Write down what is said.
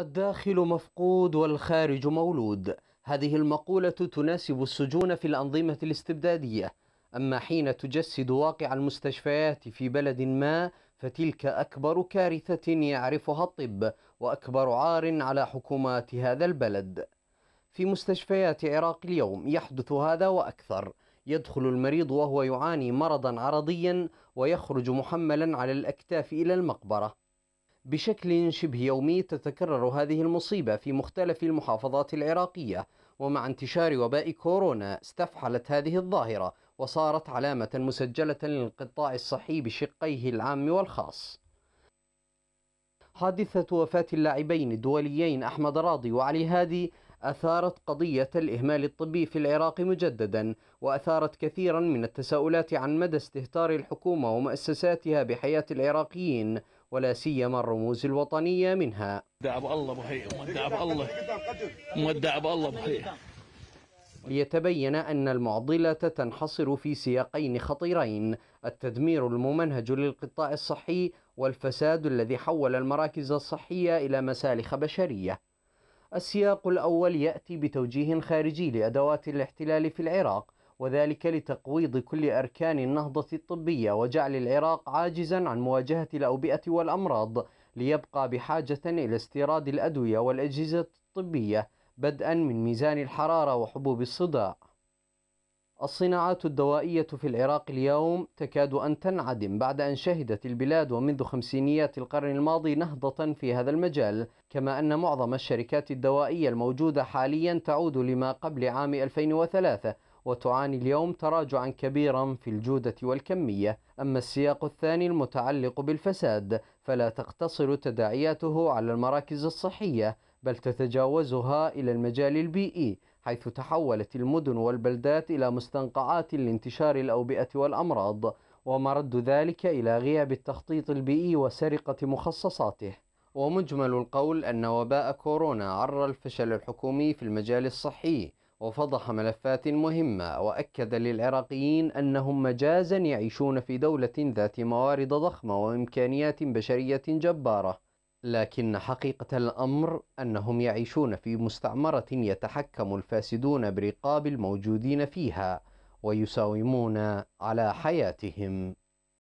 الداخل مفقود والخارج مولود هذه المقولة تناسب السجون في الأنظمة الاستبدادية أما حين تجسد واقع المستشفيات في بلد ما فتلك أكبر كارثة يعرفها الطب وأكبر عار على حكومات هذا البلد في مستشفيات عراق اليوم يحدث هذا وأكثر يدخل المريض وهو يعاني مرضا عرضيا ويخرج محملا على الأكتاف إلى المقبرة بشكل شبه يومي تتكرر هذه المصيبة في مختلف المحافظات العراقية ومع انتشار وباء كورونا استفحلت هذه الظاهرة وصارت علامة مسجلة للقطاع الصحي بشقيه العام والخاص حادثة وفاة اللاعبين الدوليين أحمد راضي وعلي هادي أثارت قضية الإهمال الطبي في العراق مجددا وأثارت كثيرا من التساؤلات عن مدى استهتار الحكومة ومؤسساتها بحياة العراقيين ولا سيما الرموز الوطنية منها دعب بالله بحية دعب بالله دعب بالله بحية ليتبين أن المعضلة تنحصر في سياقين خطيرين التدمير الممنهج للقطاع الصحي والفساد الذي حول المراكز الصحية إلى مسالخ بشرية السياق الأول يأتي بتوجيه خارجي لأدوات الاحتلال في العراق وذلك لتقويض كل أركان النهضة الطبية وجعل العراق عاجزا عن مواجهة الأوبئة والأمراض ليبقى بحاجة إلى استيراد الأدوية والأجهزة الطبية بدءا من ميزان الحرارة وحبوب الصداع الصناعات الدوائية في العراق اليوم تكاد أن تنعدم بعد أن شهدت البلاد ومنذ خمسينيات القرن الماضي نهضة في هذا المجال كما أن معظم الشركات الدوائية الموجودة حاليا تعود لما قبل عام 2003 وتعاني اليوم تراجعا كبيرا في الجودة والكمية أما السياق الثاني المتعلق بالفساد فلا تقتصر تداعياته على المراكز الصحية بل تتجاوزها إلى المجال البيئي حيث تحولت المدن والبلدات إلى مستنقعات لانتشار الأوبئة والأمراض ومرد ذلك إلى غياب التخطيط البيئي وسرقة مخصصاته ومجمل القول أن وباء كورونا عرى الفشل الحكومي في المجال الصحي وفضح ملفات مهمة وأكد للعراقيين أنهم مجازا يعيشون في دولة ذات موارد ضخمة وإمكانيات بشرية جبارة لكن حقيقة الأمر أنهم يعيشون في مستعمرة يتحكم الفاسدون برقاب الموجودين فيها ويساومون على حياتهم